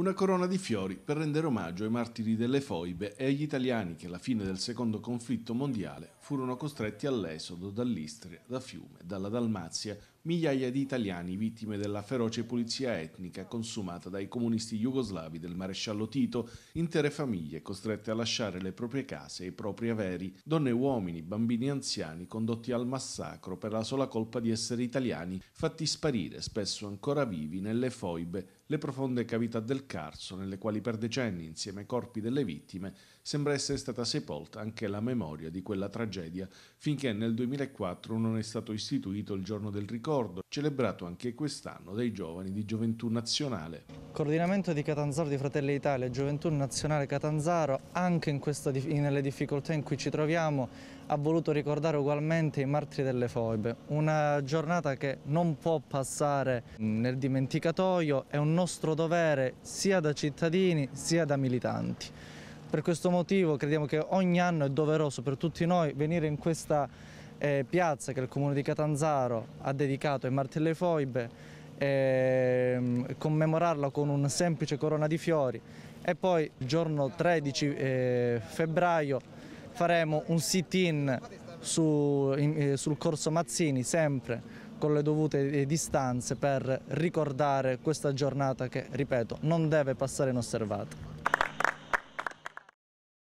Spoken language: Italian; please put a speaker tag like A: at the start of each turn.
A: una corona di fiori per rendere omaggio ai martiri delle foibe e agli italiani che alla fine del secondo conflitto mondiale furono costretti all'esodo dall'Istria, da Fiume, dalla Dalmazia, migliaia di italiani vittime della feroce pulizia etnica consumata dai comunisti jugoslavi del maresciallo Tito, intere famiglie costrette a lasciare le proprie case e i propri averi, donne e uomini, bambini e anziani condotti al massacro per la sola colpa di essere italiani, fatti sparire spesso ancora vivi nelle foibe le profonde cavità del Carso, nelle quali per decenni, insieme ai corpi delle vittime, sembra essere stata sepolta anche la memoria di quella tragedia, finché nel 2004 non è stato istituito il Giorno del Ricordo, celebrato anche quest'anno dai giovani di Gioventù Nazionale. Coordinamento
B: di Catanzaro di Fratelli Italia, Gioventù Nazionale Catanzaro, anche questa, nelle difficoltà in cui ci troviamo, ha voluto ricordare ugualmente i martiri delle foibe. Una giornata che non può passare nel dimenticatoio, è un nostro dovere sia da cittadini sia da militanti. Per questo motivo crediamo che ogni anno è doveroso per tutti noi venire in questa eh, piazza che il Comune di Catanzaro ha dedicato ai martiri delle foibe, eh, commemorarla con una semplice corona di fiori e poi il giorno 13 eh, febbraio faremo un sit-in su, eh, sul corso Mazzini sempre con le dovute eh, distanze per ricordare questa giornata che, ripeto, non deve passare inosservata.